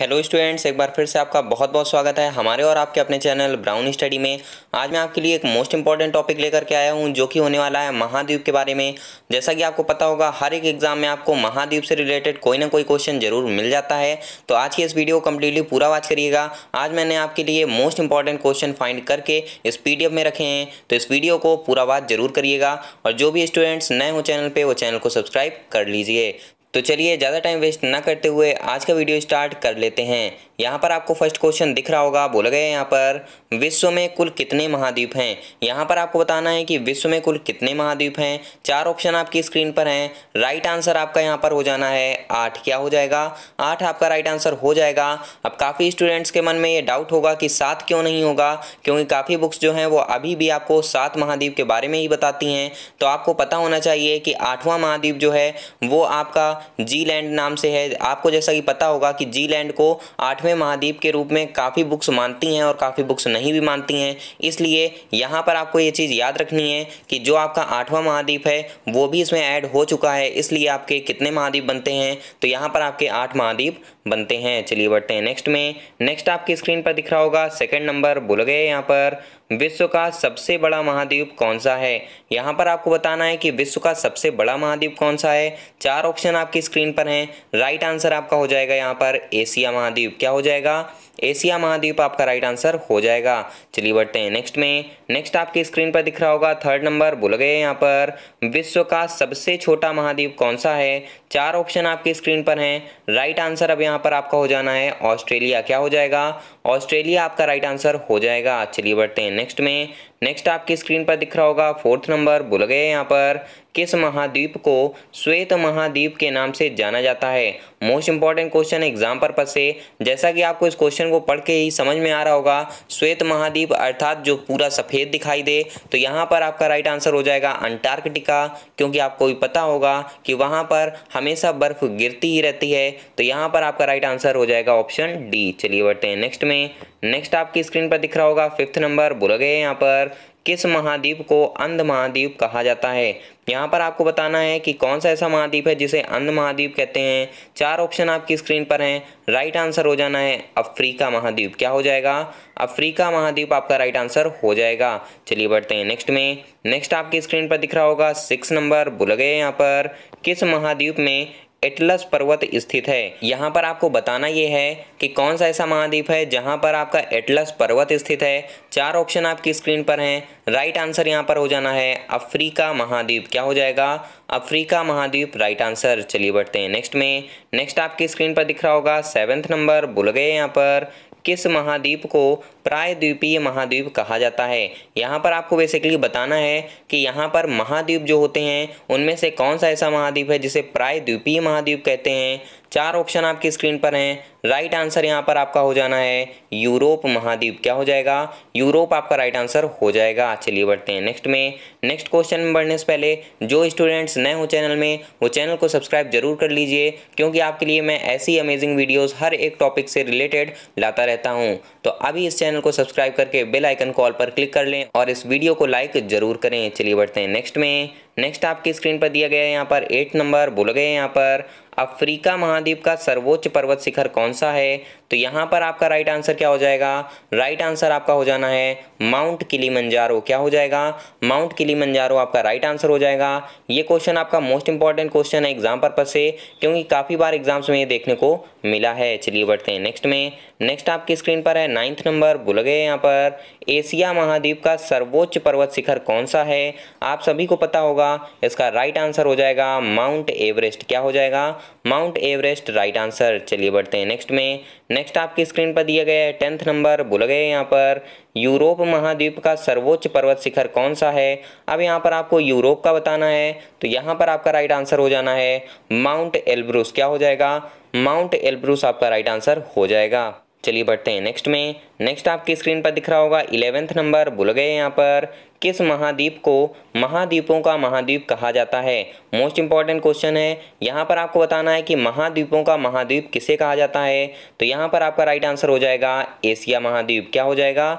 hello students एक बार फिर से आपका बहुत बहुत स्वागत है हमारे और आपके अपने चैनल ब्राउन स्टडी में आज मैं आपके लिए एक मोस्ट इंपॉर्टेंट टॉपिक लेकर के आया हूं जो कि होने वाला है महाद्वीप के बारे में जैसा कि आपको पता होगा हर एक एग्जाम में आपको महाद्वीप से रिलेटेड कोई ना कोई क्वेश्चन जरूर मिल जाता है तो आज की इस वीडियो को कम्प्लीटली पूरा वाच करिएगा आज मैंने आपके लिए मोस्ट इंपॉर्टेंट क्वेश्चन फाइंड करके इस पी में रखे हैं तो इस वीडियो को पूरा वाच जरूर करिएगा और जो भी स्टूडेंट्स नए हो चैनल पर वो चैनल को सब्सक्राइब कर लीजिए तो चलिए ज़्यादा टाइम वेस्ट ना करते हुए आज का वीडियो स्टार्ट कर लेते हैं यहाँ पर आपको फर्स्ट क्वेश्चन दिख रहा होगा बोल गए यहाँ पर विश्व में कुल कितने महाद्वीप हैं यहाँ पर आपको बताना है कि विश्व में कुल कितने महाद्वीप हैं चार ऑप्शन आपकी स्क्रीन पर हैं राइट आंसर आपका यहाँ पर हो जाना है आठ क्या हो जाएगा आठ आपका राइट आंसर हो जाएगा अब काफ़ी स्टूडेंट्स के मन में ये डाउट होगा कि सात क्यों नहीं होगा क्योंकि काफ़ी बुक्स जो हैं वो अभी भी आपको सात महाद्वीप के बारे में ही बताती हैं तो आपको पता होना चाहिए कि आठवां महाद्वीप जो है वो आपका जी लैंड नाम से है आपको जैसा कि पता होगा कि जी लैंड को आठवें में महाद्वीप के रूप में काफ़ी बुक्स मानती हैं और काफ़ी बुक्स नहीं भी मानती हैं इसलिए यहाँ पर आपको ये चीज़ याद रखनी है कि जो आपका आठवां महाद्वीप है वो भी इसमें ऐड हो चुका है इसलिए आपके कितने महाद्वीप बनते हैं तो यहाँ पर आपके आठ महाद्वीप बनते हैं चलिए बढ़ते हैं नेक्स्ट में नेक्स्ट आपकी स्क्रीन पर दिख रहा होगा सेकेंड नंबर भूल गए यहाँ पर विश्व का सबसे बड़ा महाद्वीप कौन सा है यहाँ पर आपको बताना है कि विश्व का सबसे बड़ा महाद्वीप कौन सा है चार ऑप्शन आपकी स्क्रीन पर हैं राइट आंसर आपका हो जाएगा यहाँ पर एशिया महाद्वीप क्या हो जाएगा एशिया महाद्वीप आपका राइट आंसर हो जाएगा चलिए बढ़ते हैं नेक्स्ट में नेक्स्ट आपकी स्क्रीन पर दिख रहा होगा थर्ड नंबर भूल गए यहाँ पर विश्व का सबसे छोटा महाद्वीप कौन सा है चार ऑप्शन आपकी स्क्रीन पर हैं राइट आंसर अब यहाँ पर आपका हो जाना है ऑस्ट्रेलिया क्या हो जाएगा ऑस्ट्रेलिया आपका राइट आंसर हो जाएगा चलिए बढ़ते हैं नेक्स्ट में नेक्स्ट आपकी स्क्रीन पर दिख रहा होगा फोर्थ नंबर भूल गए यहाँ पर किस महाद्वीप को श्वेत महाद्वीप के नाम से जाना जाता है most important question exam purpose से जैसा कि आपको इस क्वेश्चन को पढ़ के ही समझ में आ रहा होगा श्वेत महाद्वीप अर्थात जो पूरा सफ़ेद दिखाई दे तो यहाँ पर आपका राइट आंसर हो जाएगा अंटार्कटिका क्योंकि आपको भी पता होगा कि वहाँ पर हमेशा बर्फ गिरती ही रहती है तो यहाँ पर आपका राइट आंसर हो जाएगा ऑप्शन डी चलिए बढ़ते हैं नेक्स्ट में नेक्स्ट आपकी स्क्रीन पर दिख रहा होगा फिफ्थ नंबर बोला गए यहाँ पर किस महाद्वीप को अंध महाद्वीप कहा जाता है यहाँ पर आपको बताना है कि कौन सा ऐसा महाद्वीप है जिसे अंध महाद्वीप कहते हैं चार ऑप्शन आपकी स्क्रीन पर हैं राइट आंसर हो जाना है अफ्रीका महाद्वीप क्या हो जाएगा अफ्रीका महाद्वीप आपका राइट आंसर हो जाएगा चलिए बढ़ते हैं नेक्स्ट में नेक्स्ट आपकी स्क्रीन पर दिख रहा होगा सिक्स नंबर भूल गए यहाँ पर किस महाद्वीप में एटलस पर्वत स्थित है यहाँ पर आपको बताना ये है कि कौन सा ऐसा महाद्वीप है जहाँ पर आपका एटलस पर्वत स्थित है चार ऑप्शन आपकी स्क्रीन पर हैं राइट आंसर यहाँ पर हो जाना है अफ्रीका महाद्वीप क्या हो जाएगा अफ्रीका महाद्वीप राइट आंसर चलिए बढ़ते हैं नेक्स्ट में नेक्स्ट आपकी स्क्रीन पर दिख रहा होगा सेवन्थ नंबर बुल गए यहाँ पर किस महाद्वीप को प्रायद्वीपीय महाद्वीप कहा जाता है यहाँ पर आपको बेसिकली बताना है कि यहाँ पर महाद्वीप जो होते हैं उनमें से कौन सा ऐसा महाद्वीप है जिसे प्रायद्वीपीय महाद्वीप कहते हैं चार ऑप्शन आपकी स्क्रीन पर हैं राइट आंसर यहाँ पर आपका हो जाना है यूरोप महाद्वीप क्या हो जाएगा यूरोप आपका राइट आंसर हो जाएगा चलिए बढ़ते हैं नेक्स्ट में नेक्स्ट क्वेश्चन में बढ़ने से पहले जो स्टूडेंट्स नए हो चैनल में वो चैनल को सब्सक्राइब जरूर कर लीजिए क्योंकि आपके लिए मैं ऐसी अमेजिंग वीडियोज़ हर एक टॉपिक से रिलेटेड लाता रहता हूँ तो अभी इस चैनल चैनल को सब्सक्राइब करके बेल आइकन कॉल पर क्लिक कर लें और इस वीडियो को लाइक जरूर करें चलिए बढ़ते हैं नेक्स्ट में नेक्स्ट आपकी स्क्रीन पर दिया गया है यहाँ पर एट नंबर बोल गए यहाँ पर अफ्रीका महाद्वीप का सर्वोच्च पर्वत शिखर कौन सा है तो यहाँ पर आपका राइट आंसर क्या हो जाएगा राइट आंसर आपका हो जाना है माउंट किली क्या हो जाएगा माउंट किली आपका राइट आंसर हो जाएगा ये क्वेश्चन आपका मोस्ट इंपॉर्टेंट क्वेश्चन है एग्जाम पर्पज से क्योंकि काफ़ी बार एग्जाम्स में ये देखने को मिला है चलिए बढ़ते हैं नेक्स्ट में नेक्स्ट आपकी स्क्रीन पर है नाइन्थ नंबर भूल गए यहाँ पर एशिया महाद्वीप का सर्वोच्च पर्वत शिखर कौन सा है आप सभी को पता होगा होगा इसका राइट आंसर हो जाएगा माउंट एवरेस्ट क्या हो जाएगा माउंट एवरेस्ट राइट आंसर चलिए बढ़ते हैं नेक्स्ट में नेक्स्ट आपकी स्क्रीन पर दिया गया है टेंथ नंबर बोल गए यहाँ पर यूरोप महाद्वीप का सर्वोच्च पर्वत शिखर कौन सा है अब यहाँ पर आपको यूरोप का बताना है तो यहाँ पर आपका राइट आंसर हो जाना है माउंट एल्ब्रूस क्या हो जाएगा माउंट एल्ब्रूस आपका राइट आंसर हो जाएगा चलिए बढ़ते हैं नेक्स्ट में नेक्स्ट आपकी स्क्रीन पर दिख रहा होगा इलेवेंथ नंबर भूल गए यहाँ पर किस महाद्वीप को महाद्वीपों का महाद्वीप कहा जाता है मोस्ट इंपॉर्टेंट क्वेश्चन है यहाँ पर आपको बताना है कि महाद्वीपों का महाद्वीप किसे कहा जाता है तो यहाँ पर आपका राइट आंसर हो जाएगा एशिया महाद्वीप क्या हो जाएगा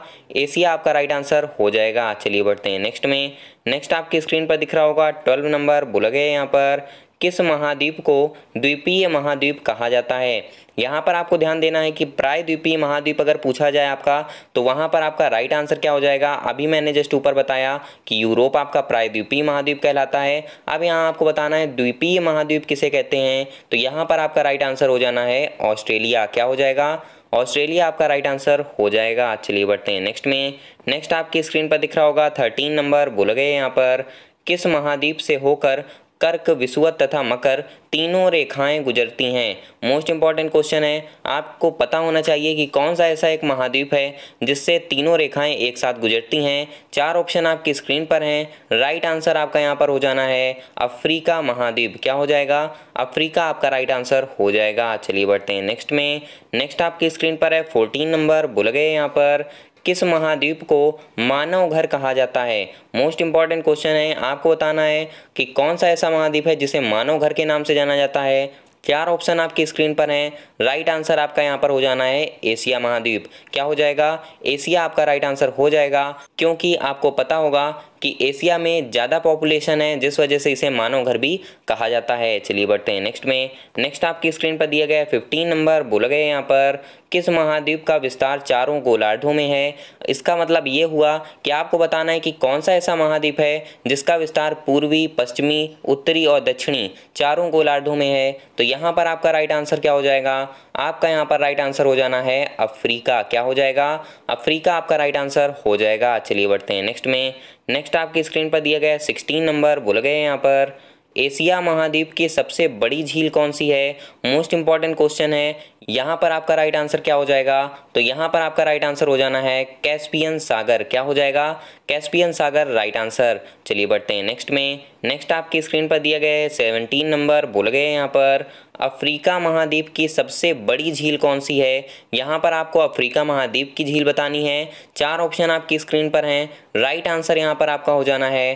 एशिया आपका राइट आंसर हो जाएगा चलिए बढ़ते हैं नेक्स्ट में नेक्स्ट आपकी स्क्रीन पर दिख रहा होगा ट्वेल्व नंबर बुलगे यहाँ पर किस महाद्वीप को द्वीपीय महाद्वीप कहा जाता है यहाँ पर आपको ध्यान देना है कि प्राय द्वीपीय महाद्वीप अगर पूछा जाए आपका तो वहाँ पर आपका राइट आंसर क्या हो जाएगा अभी मैंने जस्ट ऊपर बताया कि यूरोप आपका प्राय द्वीपीय महाद्वीप कहलाता है अब यहाँ आपको बताना है द्वीपीय महाद्वीप किसे कहते हैं तो यहाँ पर आपका राइट आंसर हो जाना है ऑस्ट्रेलिया क्या हो जाएगा ऑस्ट्रेलिया आपका राइट आंसर हो जाएगा चलिए बढ़ते हैं नेक्स्ट में नेक्स्ट आपकी स्क्रीन पर दिख रहा होगा थर्टीन नंबर बोल गए यहाँ पर किस महाद्वीप से होकर कर्क विश्वत तथा मकर तीनों रेखाएं गुजरती हैं मोस्ट इंपॉर्टेंट क्वेश्चन है आपको पता होना चाहिए कि कौन सा ऐसा एक महाद्वीप है जिससे तीनों रेखाएं एक साथ गुजरती हैं चार ऑप्शन आपकी स्क्रीन पर हैं राइट आंसर आपका यहाँ पर हो जाना है अफ्रीका महाद्वीप क्या हो जाएगा अफ्रीका आपका राइट आंसर हो जाएगा चलिए बढ़ते हैं नेक्स्ट में नेक्स्ट आपकी स्क्रीन पर है फोर्टीन नंबर भूल गए यहाँ पर किस महाद्वीप को मानव घर कहा जाता है मोस्ट इंपॉर्टेंट क्वेश्चन है आपको बताना है कि कौन सा ऐसा महाद्वीप है जिसे मानव घर के नाम से जाना जाता है चार ऑप्शन आपकी स्क्रीन पर हैं राइट आंसर आपका यहाँ पर हो जाना है एशिया महाद्वीप क्या हो जाएगा एशिया आपका राइट आंसर हो जाएगा क्योंकि आपको पता होगा कि एशिया में ज़्यादा पॉपुलेशन है जिस वजह से इसे मानव घर भी कहा जाता है चलिए बढ़ते हैं नेक्स्ट में नेक्स्ट आपकी स्क्रीन पर दिया गया फिफ्टीन नंबर बोल गए यहाँ पर किस महाद्वीप का विस्तार चारों गोलार्धों में है इसका मतलब ये हुआ कि आपको बताना है कि कौन सा ऐसा महाद्वीप है जिसका विस्तार पूर्वी पश्चिमी उत्तरी और दक्षिणी चारों गोलार्धों में है तो यहाँ पर आपका राइट आंसर क्या हो जाएगा आपका यहाँ पर राइट आंसर हो जाना है अफ्रीका क्या हो जाएगा अफ्रीका आपका राइट आंसर हो जाएगा चलिए बढ़ते हैं नेक्स्ट में नेक्स्ट आपकी स्क्रीन पर दिया गया सिक्सटीन नंबर भूल गए यहाँ पर एशिया महाद्वीप की सबसे बड़ी झील कौन सी है मोस्ट इंपॉर्टेंट क्वेश्चन है यहाँ पर आपका राइट आंसर क्या हो जाएगा तो यहाँ पर आपका राइट आंसर हो जाना है कैस्पियन सागर क्या हो जाएगा कैस्पियन सागर राइट आंसर चलिए बढ़ते हैं नेक्स्ट में नेक्स्ट आपकी स्क्रीन पर दिया गया है सेवनटीन नंबर बोल गए यहाँ पर अफ्रीका महाद्वीप की सबसे बड़ी झील कौन सी है यहाँ पर आपको अफ्रीका महाद्वीप की झील बतानी है चार ऑप्शन आपकी स्क्रीन पर हैं राइट आंसर यहाँ पर आपका हो जाना है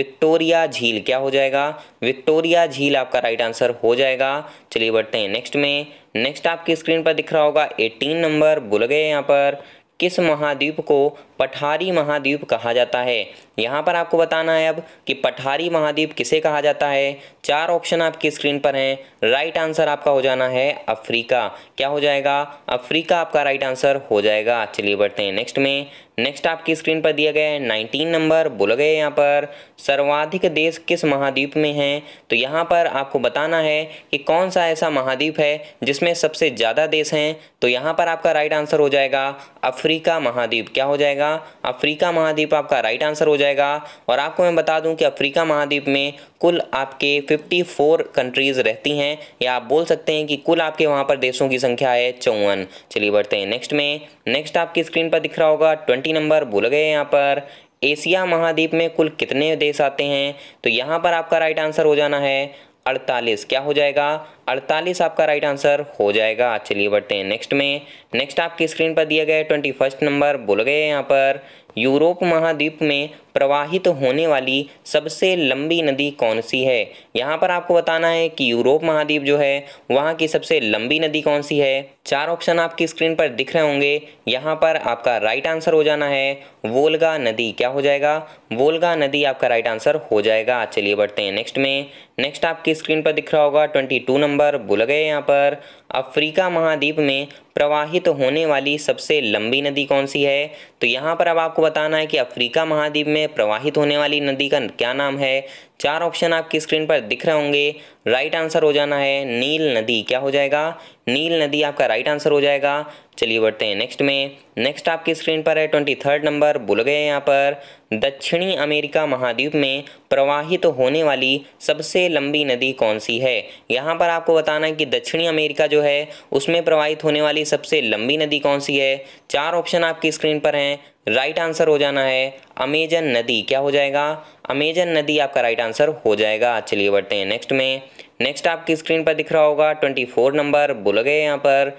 विक्टोरिया झील क्या हो जाएगा विक्टोरिया झील आपका राइट आंसर हो जाएगा चलिए बढ़ते हैं नेक्स्ट में नेक्स्ट आपकी स्क्रीन पर दिख रहा होगा एटीन नंबर बुल गए यहाँ पर किस महाद्वीप को पठारी महाद्वीप कहा जाता है यहाँ पर आपको बताना है अब कि पठारी महाद्वीप किसे कहा जाता है चार ऑप्शन आपकी स्क्रीन पर हैं राइट आंसर आपका हो जाना है अफ्रीका क्या हो जाएगा अफ्रीका आपका राइट आंसर हो जाएगा चलिए बढ़ते हैं नेक्स्ट में नेक्स्ट आपकी स्क्रीन पर दिया गया है नाइनटीन नंबर बोल गए यहाँ पर सर्वाधिक देश किस महाद्वीप में है तो यहाँ पर आपको बताना है कि कौन सा ऐसा महाद्वीप है जिसमें सबसे ज़्यादा देश हैं तो यहाँ पर आपका राइट आंसर हो जाएगा अफ्रीका महाद्वीप क्या हो जाएगा अफ्रीका महाद्वीप आपका राइट आंसर हो जाएगा और आपको मैं बता दूं कि अफ्रीका महाद्वीप में कुल आपके 54 कंट्रीज़ रहती हैं या आप बोल सकते हैं कि कुल आपके वहां पर देशों की संख्या है चौवन चलिए बढ़ते हैं नेक्स्ट में नेक्स्ट आपकी स्क्रीन पर दिख रहा होगा ट्वेंटी नंबर भूल गए यहाँ पर एशिया महाद्वीप में कुल कितने देश आते हैं तो यहाँ पर आपका राइट आंसर हो जाना है अड़तालीस क्या हो जाएगा अड़तालीस आपका राइट आंसर हो जाएगा चलिए बढ़ते हैं नेक्स्ट में नेक्स्ट आपकी स्क्रीन पर दिया गया ट्वेंटी फर्स्ट नंबर बोल गए यहाँ पर यूरोप महाद्वीप में प्रवाहित होने वाली सबसे लंबी नदी कौन सी है यहाँ पर आपको बताना है कि यूरोप महाद्वीप जो है वहाँ की सबसे लंबी नदी कौन सी है चार ऑप्शन आपकी स्क्रीन पर दिख रहे होंगे यहाँ पर आपका राइट आंसर हो जाना है वोलगा नदी क्या हो जाएगा वोलगा नदी आपका राइट आंसर हो जाएगा चलिए बढ़ते हैं नेक्स्ट में नेक्स्ट आपकी स्क्रीन पर दिख रहा होगा ट्वेंटी टू नंबर भूल गए यहाँ पर अफ्रीका महाद्वीप में प्रवाहित होने वाली सबसे लंबी नदी कौन सी है तो यहाँ पर अब आपको बताना है कि अफ्रीका महाद्वीप में प्रवाहित होने वाली नदी का क्या नाम है चार ऑप्शन आपकी स्क्रीन पर दिख रहे होंगे राइट आंसर हो जाना है नील नदी क्या हो जाएगा नील नदी आपका राइट आंसर हो जाएगा चलिए बढ़ते हैं नेक्स्ट में नेक्स्ट आपकी स्क्रीन पर है ट्वेंटी थर्ड नंबर भूल गए यहाँ पर दक्षिणी अमेरिका महाद्वीप में प्रवाहित तो होने वाली सबसे लंबी नदी कौन सी है यहाँ पर आपको बताना है कि दक्षिणी अमेरिका जो है उसमें प्रवाहित होने वाली सबसे लंबी नदी कौन सी है चार ऑप्शन आपकी स्क्रीन पर हैं राइट आंसर हो जाना है अमेजन नदी क्या हो जाएगा अमेजन नदी आपका राइट आंसर हो जाएगा चलिए बढ़ते हैं नेक्स्ट में नेक्स्ट आपकी स्क्रीन पर दिख रहा होगा ट्वेंटी फोर नंबर बोल गए यहाँ पर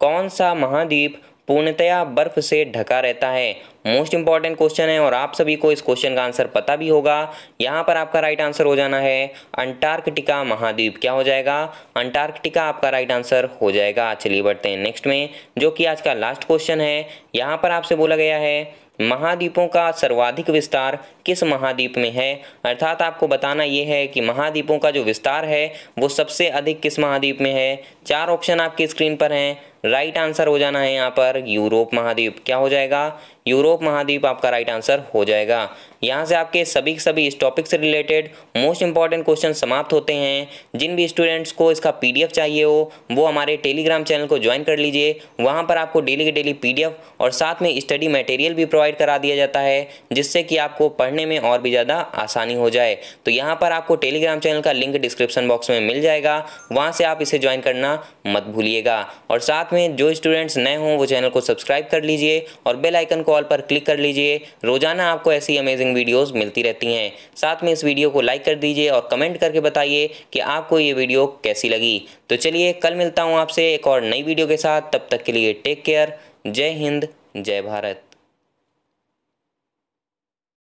कौन सा महाद्वीप पूर्णतया बर्फ से ढका रहता है मोस्ट इंपॉर्टेंट क्वेश्चन है और आप सभी को इस क्वेश्चन का आंसर पता भी होगा यहाँ पर आपका राइट आंसर हो जाना है अंटार्कटिका महाद्वीप क्या हो जाएगा अंटार्कटिका आपका राइट आंसर हो जाएगा चलिए बढ़ते हैं नेक्स्ट में जो कि आज का लास्ट क्वेश्चन है यहाँ पर आपसे बोला गया है महाद्वीपों का सर्वाधिक विस्तार किस महाद्वीप में है अर्थात आपको बताना ये है कि महाद्वीपों का जो विस्तार है वो सबसे अधिक किस महाद्वीप में है चार ऑप्शन आपकी स्क्रीन पर हैं राइट आंसर हो जाना है यहाँ पर यूरोप महाद्वीप क्या हो जाएगा यूरोप महाद्वीप आपका राइट आंसर हो जाएगा यहाँ से आपके सभी सभी इस टॉपिक से रिलेटेड मोस्ट इंपॉर्टेंट क्वेश्चन समाप्त होते हैं जिन भी स्टूडेंट्स को इसका पीडीएफ चाहिए हो वो हमारे टेलीग्राम चैनल को ज्वाइन कर लीजिए वहाँ पर आपको डेली के डेली पी और साथ में स्टडी मटेरियल भी प्रोवाइड करा दिया जाता है जिससे कि आपको पढ़ने में और भी ज़्यादा आसानी हो जाए तो यहाँ पर आपको टेलीग्राम चैनल का लिंक डिस्क्रिप्शन बॉक्स में मिल जाएगा वहाँ से आप इसे ज्वाइन करना मत भूलिएगा और साथ में जो स्टूडेंट्स नए हों वो चैनल को सब्सक्राइब कर लीजिए और बेल आइकन कॉल पर क्लिक कर लीजिए रोजाना आपको ऐसी अमेजिंग वीडियोस मिलती रहती हैं साथ में इस वीडियो को लाइक कर दीजिए और कमेंट करके बताइए कि आपको ये वीडियो कैसी लगी तो चलिए कल मिलता हूँ आपसे एक और नई वीडियो के साथ तब तक के लिए टेक केयर जय हिंद जय भारत